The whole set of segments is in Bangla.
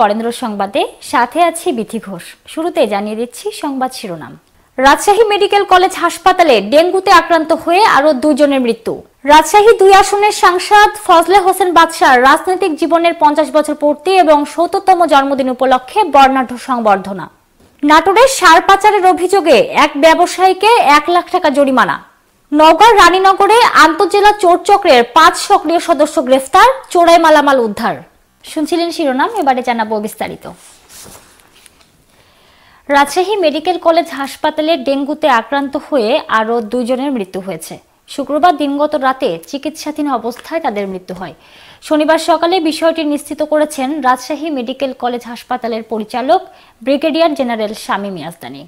বরেন্দ্র সংবাদে সাথে আছি বিথি ঘোষ শুরুতে জানিয়ে দিচ্ছি সংবাদ শিরোনাম রাজশাহী মেডিকেল কলেজ হাসপাতালে ডেঙ্গুতে আক্রান্ত হয়ে আরো দুজনের মৃত্যু রাজশাহী দুই আসনের সাংসদ ফজলে হোসেন বাদশাহ রাজনৈতিক জীবনের পঞ্চাশ বছর পূর্তি এবং সত্তরতম জন্মদিন উপলক্ষে বর্ণাঢ্য সংবর্ধনা নাটোরের সার পাচারের অভিযোগে এক ব্যবসায়ীকে এক লাখ টাকা জরিমানা নগর রানীনগরে আন্তজেলা চোর চক্রের পাঁচ সক্রিয় সদস্য গ্রেফতার চোরাই মালামাল উদ্ধার শুনছিলেন শিরোনাম এবারে জানাবো বিস্তারিত রাজশাহী মেডিকেল কলেজ হাসপাতালে ডেঙ্গুতে আক্রান্ত হয়ে আরও দুজনের মৃত্যু হয়েছে শুক্রবার দিনগত রাতে চিকিৎসাধীন অবস্থায় তাদের মৃত্যু হয় শনিবার সকালে বিষয়টি নিশ্চিত করেছেন রাজশাহী মেডিকেল কলেজ হাসপাতালের পরিচালক ব্রিগেডিয়ার জেনারেল শামীম মিয়াজদানি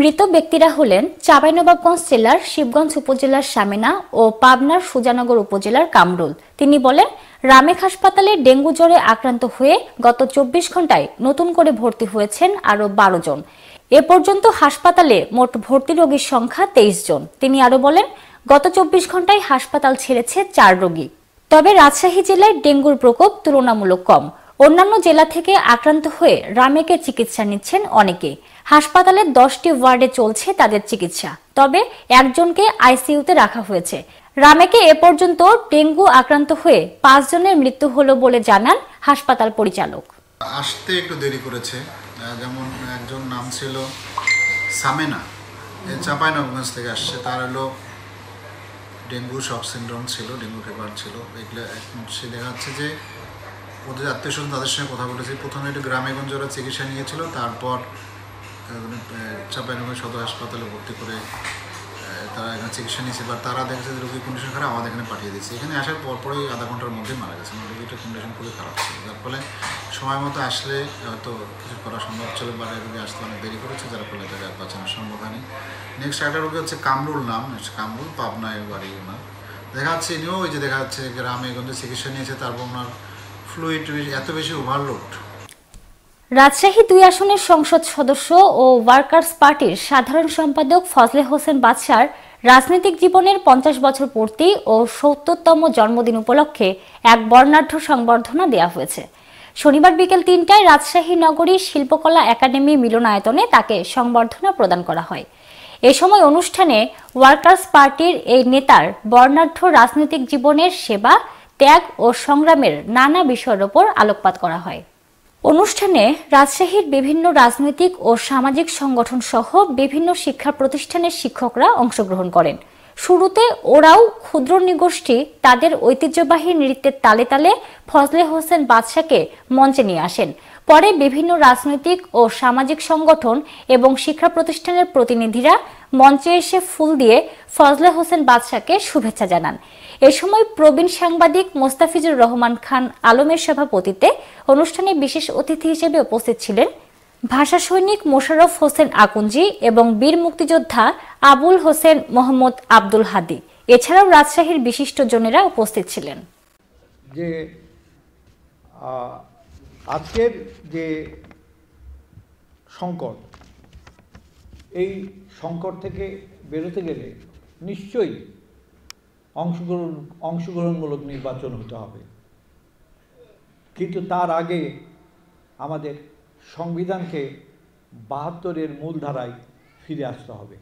মৃত ব্যক্তিরা হলেন চাঁপাইনবাবগঞ্জ জেলার শিবগঞ্জ উপজেলার সামেনা ও পাবনার সুজানগর উপজেলার কামরুল তিনি বলেন রামেক হাসপাতালে ডেঙ্গু জ্বরে আক্রান্ত হয়ে গত চব্বিশ ঘন্টায় নতুন করে ভর্তি হয়েছেন আরও বারো জন এ পর্যন্ত হাসপাতালে মোট ভর্তি রোগীর সংখ্যা তেইশ জন তিনি আরও বলেন গত চব্বিশ ঘন্টায় হাসপাতাল ছেড়েছে চার রোগী তবে রাজশাহী জেলায় ডেঙ্গুর প্রকোপ তুলনামূলক কম অন্যান্য জেলা থেকে আক্রান্ত হয়ে রামেকে চিকিৎসা নিচ্ছেন অনেকে হাসপাতালের দশটি ওয়ার্ডে চলছে তাদের চিকিৎসা তবে একজনকে আইসিইউতে রাখা হয়েছে রামেকে এ পর্যন্ত ডেঙ্গু আক্রান্ত হয়ে পাঁচজনের মৃত্যু হলো বলে জানান হাসপাতাল পরিচালক আসতে একটু দেরি করেছে যেমন একজন নাম ছিল সামেনা চাপাইনগঞ্জ থেকে আসছে তার হলো ডেঙ্গু সব সিন্ড্রোম ছিল ডেঙ্গু ফিভার ছিল এগুলো এখন সে দেখাচ্ছে যে ওদের আত্মীয় স্বজন তাদের সঙ্গে কথা বলেছি প্রথমে একটু গ্রামে গঞ্জ ওরা চিকিৎসা নিয়েছিল তারপর মানে, চাপাইনগর সদর হাসপাতালে ভর্তি করে তারা এখানে চিকিৎসা নিয়েছে বা তারা দেখেছে যে রোগীর কন্ডিশন খারাপ আমাদের এখানে পাঠিয়ে দিচ্ছে এখানে আসার পরপরই আধা ঘন্টার মধ্যে মারা গেছে মানে রোগীটা কন্ডিশন খুবই খারাপ ছিল যার ফলে সময় মতো আসলে হয়তো কিছু করা সম্ভব ছিল বা রোগী আসতে অনেক দেরি করেছে যার ফলে তাকে আর বাঁচানো সম্ভব হয়নি নেক্সট একটা রোগী হচ্ছে কামরুল নাম কামরুল পাবনায় বাড়ি ওনার দেখা যাচ্ছে ইনিও ওই যে দেখা যাচ্ছে গ্রামে গঞ্জে চিকিৎসা নিয়েছে তারপর ওনার ফ্লুইড এত বেশি ওভারলোড রাজশাহী দুই আসনের সংসদ সদস্য ও ওয়ার্কার্স পার্টির সাধারণ সম্পাদক ফজলে হোসেন বাদশার রাজনৈতিক জীবনের পঞ্চাশ বছর পূর্তি ও সত্তরতম জন্মদিন উপলক্ষে এক বর্ণাঢ্য সংবর্ধনা দেওয়া হয়েছে শনিবার বিকেল তিনটায় রাজশাহী নগরী শিল্পকলা একাডেমি মিলনায়তনে তাকে সংবর্ধনা প্রদান করা হয় এ সময় অনুষ্ঠানে ওয়ার্কার্স পার্টির এই নেতার বর্ণাঢ্য রাজনৈতিক জীবনের সেবা ত্যাগ ও সংগ্রামের নানা বিষয়ের ওপর আলোকপাত করা হয় অনুষ্ঠানে রাজশাহীর বিভিন্ন রাজনৈতিক ও সামাজিক সংগঠন সহ বিভিন্ন শিক্ষা প্রতিষ্ঠানের শিক্ষকরা অংশগ্রহণ করেন শুরুতে ওরাও ক্ষুদ্র নিগোষ্ঠী তাদের ঐতিহ্যবাহী নৃত্যের তালে তালে ফজলে হোসেন বাদশাকে মঞ্চে নিয়ে আসেন পরে বিভিন্ন রাজনৈতিক ও সামাজিক সংগঠন এবং শিক্ষা প্রতিষ্ঠানের প্রতিনিধিরা মঞ্চে এসে ফুল দিয়ে ফজলে হোসেন বাদশাকে শুভেচ্ছা জানান এ সময় প্রবীণ সাংবাদিক মোস্তাফিজুর রহমান খান আলমের সভাপতিতে অনুষ্ঠানে বিশেষ অতিথি হিসেবে উপস্থিত ছিলেন ভাষা সৈনিক মোশাররফ হোসেন আকুঞ্জি এবং বীর মুক্তিযোদ্ধা আবুল হোসেন মোহাম্মদ আব্দুল হাদি এছাড়াও রাজশাহীর বিশিষ্ট জনেরা উপস্থিত ছিলেন যে আজকের যে সংকট এই সংকট থেকে বেরোতে গেলে নিশ্চয়ই অংশগ্রহণ অংশগ্রহণমূলক নির্বাচন হতে হবে কিন্তু তার আগে আমাদের সংবিধানকে বাহাত্তরের মূলধারায় ফিরে আসতে হবে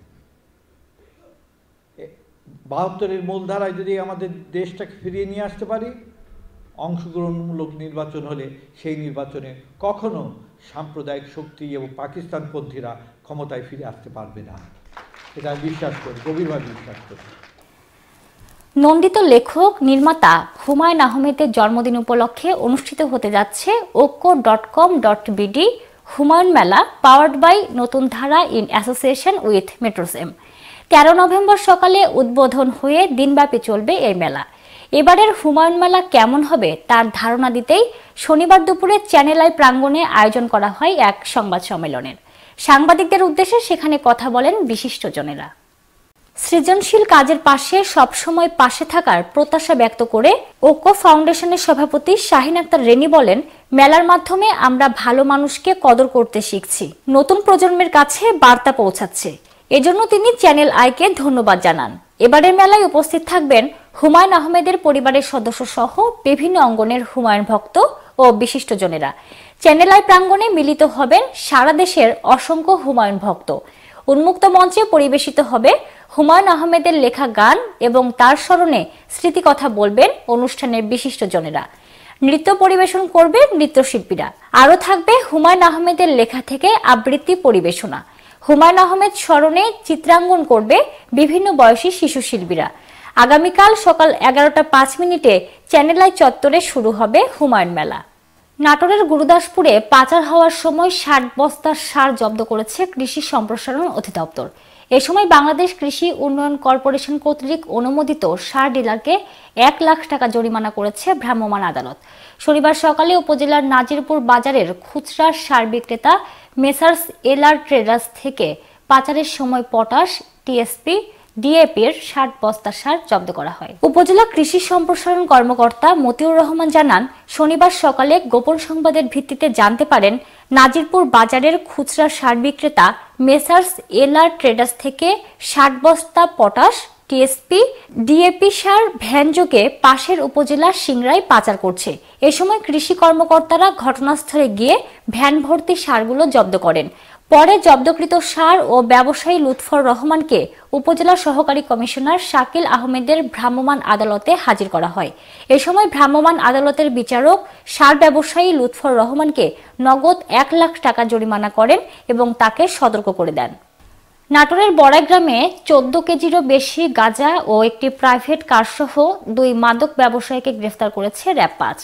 বাহাত্তরের মূলধারায় যদি আমাদের দেশটাকে ফিরিয়ে নিয়ে আসতে পারি অংশগ্রহণমূলক নির্বাচন হলে সেই নির্বাচনে কখনো সাম্প্রদায়িক শক্তি এবং পাকিস্তানপন্থীরা ক্ষমতায় ফিরে আসতে পারবে না এটা আমি বিশ্বাস করি গভীরভাবে বিশ্বাস করি নন্দিত লেখক নির্মাতা হুমায়ুন আহমেদের জন্মদিন উপলক্ষে অনুষ্ঠিত হতে যাচ্ছে ওকো dot com dot BD Humayun মেলা পাওয়ার্ড বাই নতুন ধারা ইন অ্যাসোসিয়েশন উইথ মেট্রোসেম তেরো নভেম্বর সকালে উদ্বোধন হয়ে দিনব্যাপী চলবে এই মেলা এবারের হুমায়ুন মেলা কেমন হবে তার ধারণা দিতেই শনিবার দুপুরে চ্যানেল আই প্রাঙ্গণে আয়োজন করা হয় এক সংবাদ সম্মেলনের সাংবাদিকদের উদ্দেশ্যে সেখানে কথা বলেন বিশিষ্টজনেরা সৃজনশীল কাজের পাশে সবসময় পাশে থাকার প্রত্যাশা ব্যক্ত করে ওকো ফাউন্ডেশনের সভাপতি শাহিন আক্তার রেনি বলেন মেলার মাধ্যমে আমরা ভালো মানুষকে কদর করতে শিখছি নতুন প্রজন্মের কাছে বার্তা পৌঁছাচ্ছে এজন্য তিনি চ্যানেল আইকে ধন্যবাদ জানান এবারের মেলায় উপস্থিত থাকবেন হুমায়ুন আহমেদের পরিবারের সদস্য সহ বিভিন্ন অঙ্গনের হুমায়ুন ভক্ত ও বিশিষ্টজনেরা চ্যানেল আই প্রাঙ্গণে মিলিত হবেন সারা দেশের অসংখ্য হুমায়ুন ভক্ত উন্মুক্ত মঞ্চে পরিবেশিত হবে হুমায়ুন আহমেদের লেখা গান এবং তার স্মরণে স্মৃতিকথা বলবেন অনুষ্ঠানের বিশিষ্টজনেরা নৃত্য পরিবেশন করবে নৃত্যশিল্পীরা আরও থাকবে হুমায়ুন আহমেদের লেখা থেকে আবৃত্তি পরিবেশনা হুমায়ুন আহমেদ স্মরণে চিত্রাঙ্গন করবে বিভিন্ন বয়সী শিশু শিল্পীরা আগামীকাল সকাল এগারোটা পাঁচ মিনিটে চ্যানেলাই চত্বরে শুরু হবে হুমায়ুন মেলা নাটোরের গুরুদাসপুরে পাচার হওয়ার সময় ষাট বস্তার সার জব্দ করেছে কৃষি সম্প্রসারণ অধিদপ্তর এ সময় বাংলাদেশ কৃষি উন্নয়ন কর্পোরেশন কর্তৃক অনুমোদিত সার ডিলারকে এক লাখ টাকা জরিমানা করেছে ভ্রাম্যমাণ আদালত শনিবার সকালে উপজেলার নাজিরপুর বাজারের খুচরা সার বিক্রেতা মেসার্স এলার ট্রেডার্স থেকে পাচারের সময় পটাশ টিএসপি ডিএপির ষাট বস্তা সার জব্দ করা হয় উপজেলা কৃষি সম্প্রসারণ কর্মকর্তা মতিউর রহমান জানান শনিবার সকালে গোপন সংবাদের ভিত্তিতে জানতে পারেন নাজিরপুর বাজারের খুচরা সার বিক্রেতা মেসার্স এলআর ট্রেডার্স থেকে ষাট বস্তা পটাশ টিএসপি ডিএপি সার ভ্যানযোগে পাশের উপজেলা সিংরাই পাচার করছে এ সময় কৃষি কর্মকর্তারা ঘটনাস্থলে গিয়ে ভ্যান ভর্তি সারগুলো জব্দ করেন পরে জব্দকৃত সার ও ব্যবসায়ী লুৎফর রহমানকে উপজেলা সহকারী কমিশনার শাকিল আহমেদের ভ্রাম্যমাণ আদালতে হাজির করা হয় এ সময় ভ্রাম্যমাণ আদালতের বিচারক সার ব্যবসায়ী লুৎফর রহমানকে নগদ এক লাখ টাকা জরিমানা করেন এবং তাকে সতর্ক করে দেন নাটোরের বড়াইগ্রামে চোদ্দ কেজিরও বেশি গাঁজা ও একটি প্রাইভেট কারসহ দুই মাদক ব্যবসায়ীকে গ্রেফতার করেছে র্যাব পাঁচ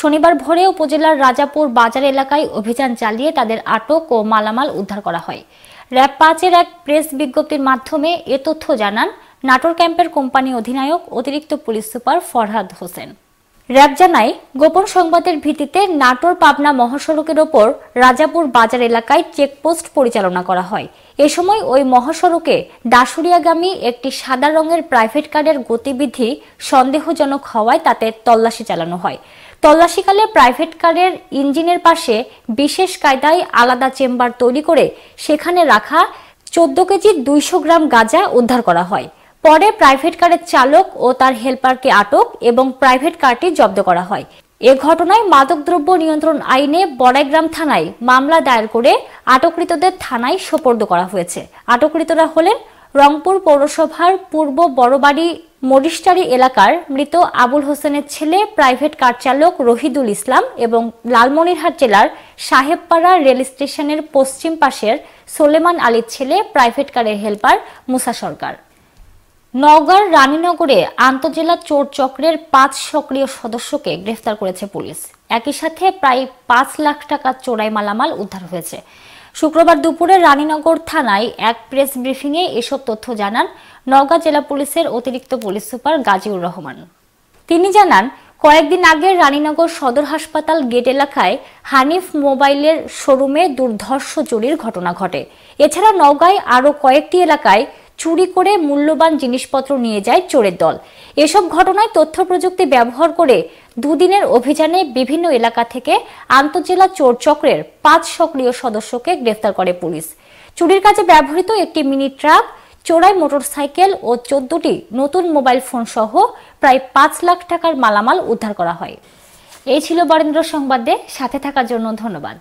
শনিবার ভোরে উপজেলার রাজাপুর বাজার এলাকায় অভিযান চালিয়ে তাদের আটক ও মালামাল উদ্ধার করা হয় র্যাব পাঁচের এক প্রেস বিজ্ঞপ্তির মাধ্যমে এ তথ্য জানান নাটোর ক্যাম্পের কোম্পানি অধিনায়ক অতিরিক্ত police super Farhad Hossain RAB জানায় গোপন সংবাদের ভিত্তিতে নাটোর পাবনা মহাসড়কের ওপর রাজাপুর বাজার এলাকায় চেকপোস্ট পরিচালনা করা হয় এ সময় ওই মহাসড়কে ডাসুরিয়াগামী একটি সাদা রঙের প্রাইভেট কারের গতিবিধি সন্দেহজনক হওয়ায় তাতে তল্লাশি চালানো হয় তল্লাশিকালে প্রাইভেট কারের ইঞ্জিনের পাশে বিশেষ কায়দায় আলাদা চেম্বার তৈরি করে সেখানে রাখা চোদ্দ কেজি দুইশো গ্রাম গাঁজা উদ্ধার করা হয় পরে প্রাইভেট কারের চালক ও তার হেলপারকে আটক এবং প্রাইভেট কারটি জব্দ করা হয় এ ঘটনায় মাদকদ্রব্য নিয়ন্ত্রণ আইনে বড়াইগ্রাম থানায় মামলা দায়ের করে আটককৃতদের থানায় সোপর্দ করা হয়েছে আটককৃতরা হলেন রংপুর পৌরসভার পূর্ব বড়বাড়ি মরিস্টারি এলাকার মৃত আবুল হোসেনের ছেলে প্রাইভেট কার চালক রহিদুল ইসলাম এবং লালমনিরহাট জেলার সাহেবপাড়া রেল স্টেশনের পশ্চিম পাশের সোলেমান আলীর ছেলে প্রাইভেট কারের হেলপার মুসা সরকার নওগাঁর রানীনগরে আন্তজেলা চোর চক্রের পাঁচ সক্রিয় সদস্যকে গ্রেফতার করেছে পুলিশ একই সাথে প্রায় পাঁচ লাখ টাকা চোরাই মালামাল উদ্ধার হয়েছে শুক্রবার দুপুরে রানীনগর থানায় এক প্রেস ব্রিফিংয়ে এসব তথ্য জানান নওগাঁ জেলা পুলিশের অতিরিক্ত পুলিশ সুপার গাজীউর রহমান তিনি জানান কয়েকদিন আগে রানীনগর সদর হাসপাতাল গেট এলাকায় হানিফ মোবাইলের শোরুমে দুর্ধর্ষ চুরির ঘটনা ঘটে এছাড়া নওগাঁয় আরও কয়েকটি এলাকায় চুরি করে মূল্যবান জিনিসপত্র নিয়ে যায় চোরের দল এসব ঘটনায় তথ্য প্রযুক্তি ব্যবহার করে দুদিনের অভিযানে বিভিন্ন এলাকা থেকে আন্তঃজেলা চোর চক্রের পাঁচ সক্রিয় সদস্যকে গ্রেফতার করে পুলিশ চুরির কাজে ব্যবহৃত একটি মিনি ট্রাক চোরাই মোটরসাইকেল ও চোদ্দটি নতুন মোবাইল ফোন সহ প্রায় পাঁচ লাখ টাকার মালামাল উদ্ধার করা হয় এই ছিল বরেন্দ্র সংবাদে সাথে থাকার জন্য ধন্যবাদ